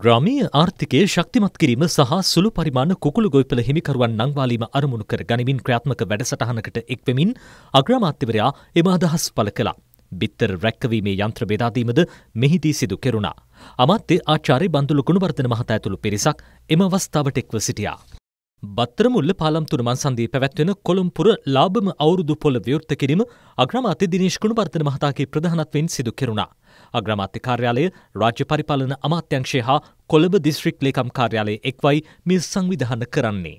ග්‍රාමීය ආර්ථිකය ශක්තිමත් කිරීම සහ සුළු පරිමාණ කුකුළු ගොයිපල හිමිකරුවන් නංවාලීම අරමුණු කර ගනිමින් ක්‍රියාත්මක වැඩසටහනකට එක්වෙමින් අග්‍රාමාත්‍යවරයා එම අදහස් පළ කළා. බිත්තර රැක්කවීමේ යන්ත්‍ර බෙදාදීමද මෙහිදී සිදු කෙරුණා. අමාත්‍ය ආචාර්ය බන්දුලු ගුණවර්ධන මහතා ඇතුළු පිරිසක් එම අවස්ථාවට එක්ව සිටියා. බත්තරමුල්ල පාලම්තුන මන්සන්දී පැවැත්වෙන කොළම්පුර ලාබම අවුරුදු පොළ ව්‍යෘත්ත කිරීම අග්‍රමාත්‍ය දිනේශ් ගුණවර්ධන මහතාගේ ප්‍රධානත්වෙන් සිදු කෙරුණා. අග්‍රමාත්‍ය කාර්යාලය රාජ්‍ය පරිපාලන අමාත්‍යංශය හා කොළඹ දිස්ත්‍රික් ලේකම් කාර්යාලය එක්වයි මේ සංවිධාන කරන්නේ.